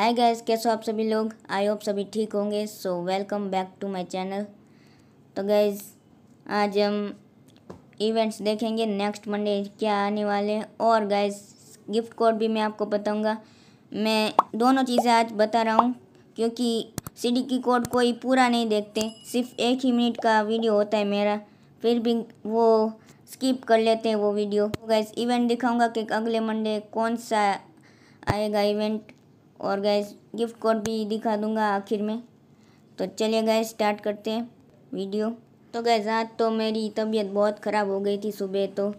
hi guys कैसे हो आप सभी लोग आई होप सभी ठीक होंगे so welcome back to my channel तो गैस आज हम इवेंट्स देखेंगे नेक्स्ट मंडे क्या आने वाले हैं और गैस गिफ्ट कोड भी मैं आपको बताऊंगा मैं दोनों चीज़ें आज बता रहा हूँ क्योंकि सीडी की कोड कोई पूरा नहीं देखते सिर्फ एक ही मिनट का वीडियो होता है मेरा फिर भी वो स्किप कर लेते हैं वो वीडियो गैस इवेंट दिखाऊँगा कि अगले मंडे कौन सा आएगा इवेंट और गैस गिफ्ट कोड भी दिखा दूंगा आखिर में तो चलिए गैस स्टार्ट करते हैं वीडियो तो गैस आज तो मेरी तबीयत बहुत ख़राब हो गई थी सुबह तो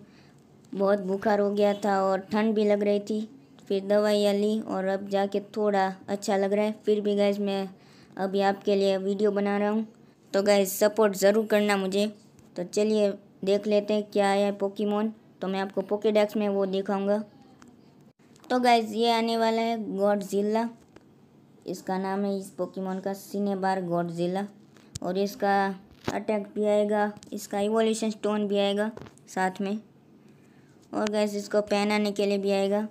बहुत बुखार हो गया था और ठंड भी लग रही थी फिर दवाइयाँ ली और अब जाके थोड़ा अच्छा लग रहा है फिर भी गैस मैं अभी आपके लिए वीडियो बना रहा हूँ तो गैस सपोर्ट ज़रूर करना मुझे तो चलिए देख लेते हैं क्या आया है पोकीमोन तो मैं आपको पोकेडेक्स में वो दिखाऊंगा तो गैस ये आने वाला है गॉड जिला इसका नाम है इस पोकेमोन का सिनेबार गॉड जिला और इसका अटैक भी आएगा इसका इवोल्यूशन स्टोन भी आएगा साथ में और गैस इसको पहनाने के लिए भी आएगा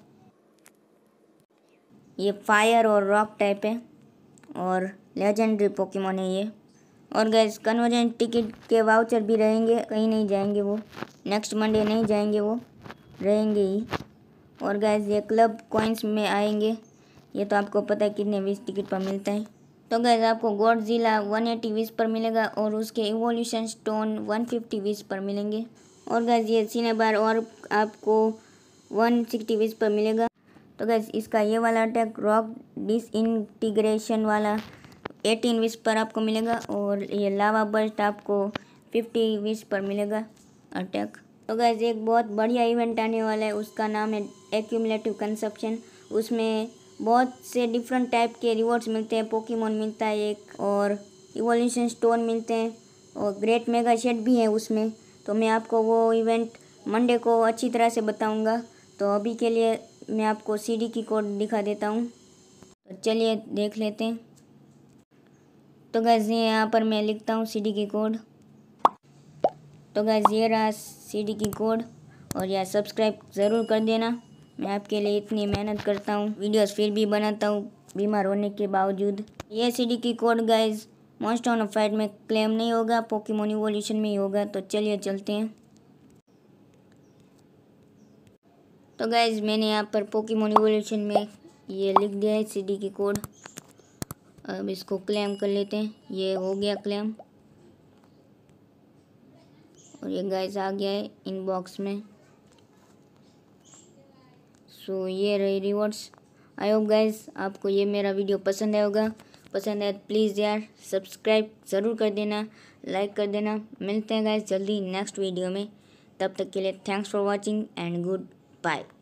ये फायर और रॉक टाइप है और लेजेंडरी पोकेमोन है ये और गैस कन्वर्जन टिकट के वाउचर भी रहेंगे कहीं नहीं जाएंगे वो नेक्स्ट मंडे नहीं जाएंगे वो रहेंगे ही और गैस ये क्लब कॉइन्स में आएंगे ये तो आपको पता है कितने बीस टिकट पर मिलता है तो गैस आपको गोड जिला वन एटी पर मिलेगा और उसके इवोल्यूशन स्टोन वन फिफ्टी पर मिलेंगे और गैस ये बार और आपको वन सिक्सटी पर मिलेगा तो गैस इसका ये वाला अटैक रॉक डिसइंटीग्रेशन वाला एटीन विश पर आपको मिलेगा और ये लावा बर्स्ट आपको फिफ्टी विश पर मिलेगा अटैक तो गैज़ एक बहुत बढ़िया इवेंट आने वाला है उसका नाम है एक्यूमलेटिव कंसप्शन उसमें बहुत से डिफरेंट टाइप के रिवॉर्ड्स मिलते हैं पोकीमोन मिलता है एक और इवोल्यूशन स्टोन मिलते हैं और ग्रेट मेगा शेड भी है उसमें तो मैं आपको वो इवेंट मंडे को अच्छी तरह से बताऊंगा तो अभी के लिए मैं आपको सीडी की कोड दिखा देता हूँ तो चलिए देख लेते हैं तो गैस यहाँ पर मैं लिखता हूँ सीडी की कोड तो गैस ये रहा सीडी की कोड और यार सब्सक्राइब ज़रूर कर देना मैं आपके लिए इतनी मेहनत करता हूँ वीडियोस फिर भी बनाता हूँ बीमार होने के बावजूद ये सीडी की code guys most on fight में क्लेम नहीं होगा पोकीमोनी वोल्यूशन में ही होगा तो चलिए चलते हैं तो गाइज मैंने यहाँ पर पोकीमोनी वोल्यूशन में ये लिख दिया है सी की कोड अब इसको क्लेम कर लेते हैं ये हो गया क्लेम और ये गैस आ गया है इनबॉक्स में सो ये रही रिवॉर्ड्स आई होप गैस आपको ये मेरा वीडियो पसंद आएगा होगा पसंद तो प्लीज़ यार सब्सक्राइब ज़रूर कर देना लाइक कर देना मिलते हैं गैस जल्दी नेक्स्ट वीडियो में तब तक के लिए thanks for watching and good bye